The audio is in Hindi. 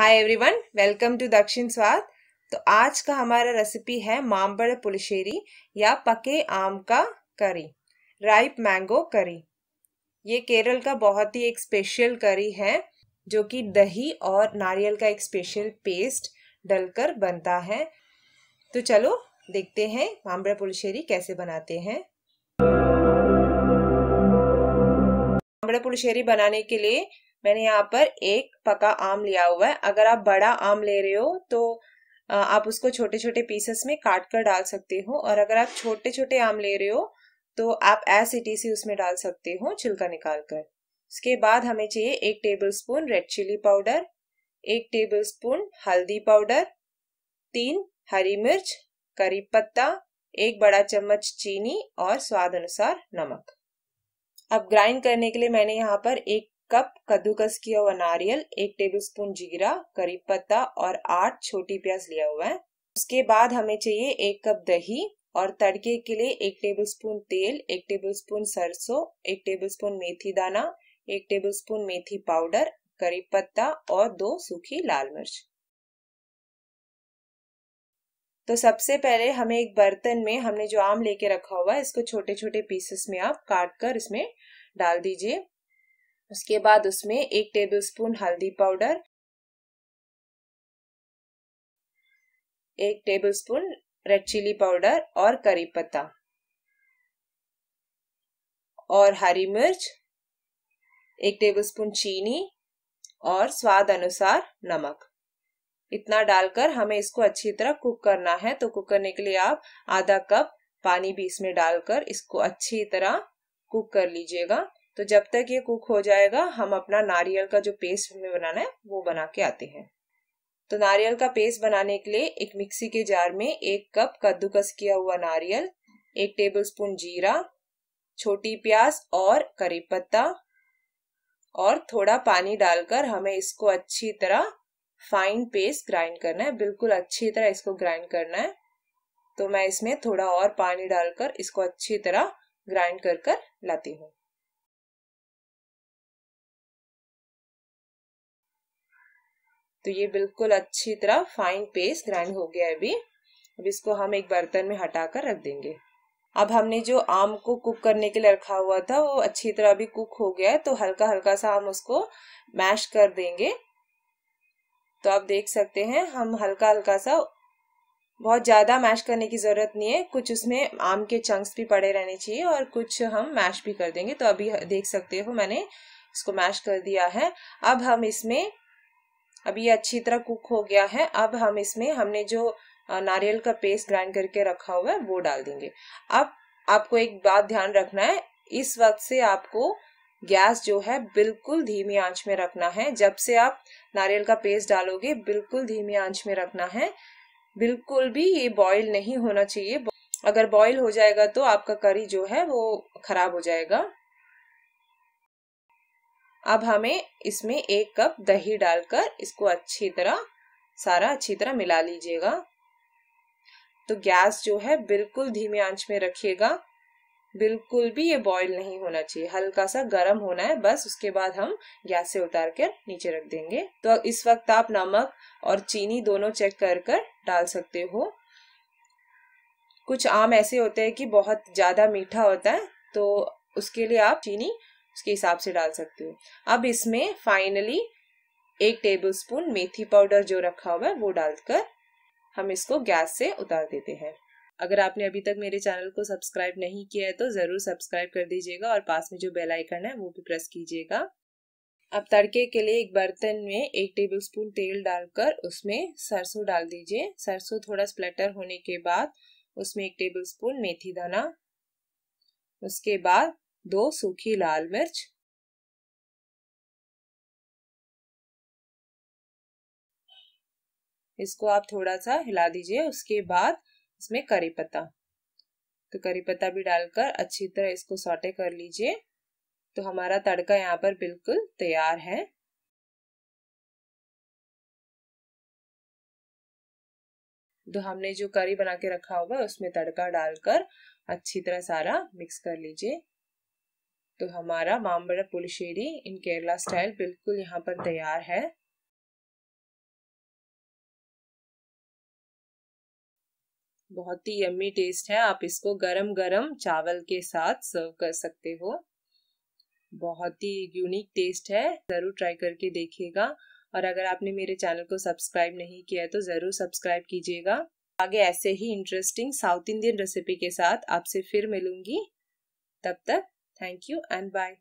हाय एवरीवन वेलकम टू दक्षिण स्वाद तो आज का हमारा रेसिपी है मामबड़ पुलशेरी या पके आम का करी राइप मैंगो करी ये केरल का बहुत ही एक स्पेशल करी है जो कि दही और नारियल का एक स्पेशल पेस्ट डलकर बनता है तो चलो देखते हैं मामबड़ पुलशेरी कैसे बनाते हैं मामबड़ पुलशेरी बनाने के लिए मैंने यहाँ पर एक पका आम लिया हुआ है अगर आप बड़ा आम ले रहे हो तो आप उसको छोटे छोटे पीसेस में काट कर डाल सकते हो और अगर आप छोटे छोटे आम ले रहे हो तो आप एस इटी से उसमें डाल सकते हो छिलका निकाल कर उसके बाद हमें चाहिए एक table spoon red chili powder एक टेबल स्पून हल्दी पाउडर तीन हरी मिर्च करी पत्ता एक बड़ा चम्मच चीनी और स्वाद अनुसार नमक अब ग्राइंड करने के लिए मैंने यहाँ पर एक कप कद्दूकस किया हुआ नारियल एक टेबलस्पून जीरा करी पत्ता और आठ छोटी प्याज लिया हुआ है उसके बाद हमें चाहिए एक कप दही और तड़के के लिए एक टेबलस्पून तेल एक टेबलस्पून सरसों एक टेबलस्पून मेथी दाना एक टेबलस्पून मेथी पाउडर करी पत्ता और दो सूखी लाल मिर्च तो सबसे पहले हमें एक बर्तन में हमने जो आम लेके रखा हुआ है इसको छोटे छोटे पीसेस में आप काट कर इसमें डाल दीजिए उसके बाद उसमें एक टेबलस्पून हल्दी पाउडर एक टेबलस्पून रेड चिली पाउडर और करी पत्ता और हरी मिर्च एक टेबलस्पून चीनी और स्वाद अनुसार नमक इतना डालकर हमें इसको अच्छी तरह कुक करना है तो कुक करने के लिए आप आधा कप पानी भी इसमें डालकर इसको अच्छी तरह कुक कर लीजिएगा तो जब तक ये कुक हो जाएगा हम अपना नारियल का जो पेस्ट हमें बनाना है वो बना के आते हैं तो नारियल का पेस्ट बनाने के लिए एक मिक्सी के जार में एक कप कद्दूकस किया हुआ नारियल एक टेबलस्पून जीरा छोटी प्याज और करी पत्ता और थोड़ा पानी डालकर हमें इसको अच्छी तरह फाइन पेस्ट ग्राइंड करना है बिल्कुल अच्छी तरह इसको ग्राइंड करना है तो मैं इसमें थोड़ा और पानी डालकर इसको अच्छी तरह ग्राइंड कर कर लाती हूँ तो ये बिल्कुल अच्छी तरह फाइन पेस्ट ग्राइंड हो गया है अभी अब इसको हम एक बर्तन में हटा कर रख देंगे अब हमने जो आम को कुक करने के लिए रखा हुआ था वो अच्छी तरह अभी कुक हो गया है तो हल्का हल्का सा हम उसको मैश कर देंगे तो आप देख सकते हैं हम हल्का हल्का सा बहुत ज़्यादा मैश करने की ज़रूरत नहीं है कुछ उसमें आम के चंक्स भी पड़े रहने चाहिए और कुछ हम मैश भी कर देंगे तो अभी देख सकते हो मैंने इसको मैश कर दिया है अब हम इसमें अब ये अच्छी तरह कुक हो गया है अब हम इसमें हमने जो नारियल का पेस्ट ग्राइंड करके रखा हुआ है वो डाल देंगे अब आपको एक बात ध्यान रखना है इस वक्त से आपको गैस जो है बिल्कुल धीमी आंच में रखना है जब से आप नारियल का पेस्ट डालोगे बिल्कुल धीमी आंच में रखना है बिल्कुल भी ये बॉईल नहीं होना चाहिए अगर बॉईल हो जाएगा तो आपका करी जो है वो खराब हो जाएगा अब हमें इसमें एक कप दही डालकर इसको अच्छी तरह सारा अच्छी तरह मिला लीजिएगा तो गैस जो है बिल्कुल धीमे आंच में रखिएगा बिल्कुल भी ये बॉईल नहीं होना चाहिए हल्का सा गर्म होना है बस उसके बाद हम गैस से उतार कर नीचे रख देंगे तो इस वक्त आप नमक और चीनी दोनों चेक कर कर डाल सकते हो कुछ आम ऐसे होते हैं कि बहुत ज़्यादा मीठा होता है तो उसके लिए आप चीनी उसके हिसाब से डाल सकती हूँ अब इसमें फाइनली एक टेबलस्पून मेथी पाउडर जो रखा हुआ है वो डालकर हम इसको गैस से उतार देते हैं अगर आपने अभी तक मेरे चैनल को सब्सक्राइब नहीं किया है तो ज़रूर सब्सक्राइब कर दीजिएगा और पास में जो बेल आइकन है वो भी प्रेस कीजिएगा अब तड़के के लिए एक बर्तन में एक टेबलस्पून तेल डालकर उसमें सरसों डाल दीजिए सरसों थोड़ा स्प्लेटर होने के बाद उसमें एक टेबलस्पून मेथी दाना उसके बाद दो सूखी लाल मिर्च इसको आप थोड़ा सा हिला दीजिए उसके बाद इसमें करी पत्ता तो करी पत्ता भी डालकर अच्छी तरह इसको सॉटे कर लीजिए तो हमारा तड़का यहाँ पर बिल्कुल तैयार है तो हमने जो करी बना के रखा होगा उसमें तड़का डालकर अच्छी तरह सारा मिक्स कर लीजिए तो हमारा मामबड़ा पुलिशेरी इन केरला स्टाइल बिल्कुल यहाँ पर तैयार है बहुत ही यम्मी टेस्ट है आप इसको गरम गरम चावल के साथ सर्व कर सकते हो बहुत ही यूनिक टेस्ट है ज़रूर ट्राई करके देखिएगा और अगर आपने मेरे चैनल को सब्सक्राइब नहीं किया है तो ज़रूर सब्सक्राइब कीजिएगा आगे ऐसे ही इंटरेस्टिंग साउथ इंडियन रेसिपी के साथ आपसे फिर मिलूंगी तब तक Thank you and bye.